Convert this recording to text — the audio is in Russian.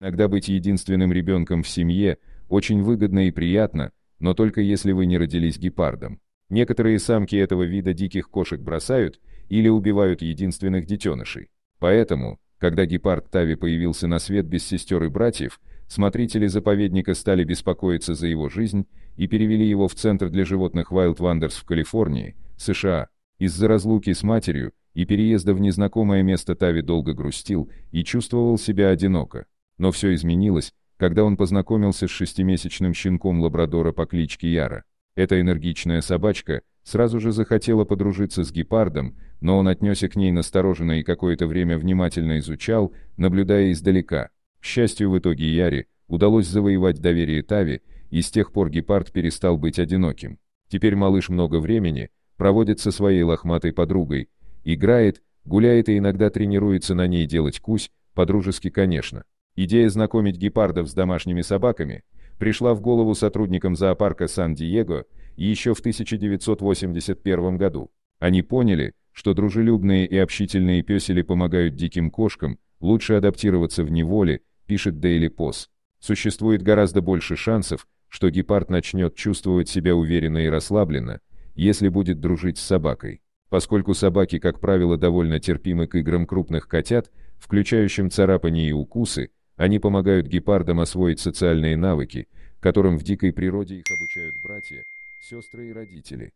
Иногда быть единственным ребенком в семье очень выгодно и приятно, но только если вы не родились гепардом. Некоторые самки этого вида диких кошек бросают или убивают единственных детенышей. Поэтому, когда гепард Тави появился на свет без сестер и братьев, смотрители заповедника стали беспокоиться за его жизнь и перевели его в Центр для животных Wild Wonders в Калифорнии, США. Из-за разлуки с матерью и переезда в незнакомое место Тави долго грустил и чувствовал себя одиноко. Но все изменилось, когда он познакомился с шестимесячным щенком лабрадора по кличке Яра. Эта энергичная собачка сразу же захотела подружиться с гепардом, но он отнесся к ней настороженно и какое-то время внимательно изучал, наблюдая издалека. К счастью, в итоге Яре удалось завоевать доверие Тави, и с тех пор гепард перестал быть одиноким. Теперь малыш много времени проводит со своей лохматой подругой, играет, гуляет и иногда тренируется на ней делать кусь, по-дружески, конечно. Идея знакомить гепардов с домашними собаками пришла в голову сотрудникам зоопарка Сан-Диего еще в 1981 году. Они поняли, что дружелюбные и общительные песели помогают диким кошкам лучше адаптироваться в неволе, пишет Daily Post. Существует гораздо больше шансов, что гепард начнет чувствовать себя уверенно и расслабленно, если будет дружить с собакой. Поскольку собаки, как правило, довольно терпимы к играм крупных котят, включающим царапания и укусы, они помогают гепардам освоить социальные навыки, которым в дикой природе их обучают братья, сестры и родители.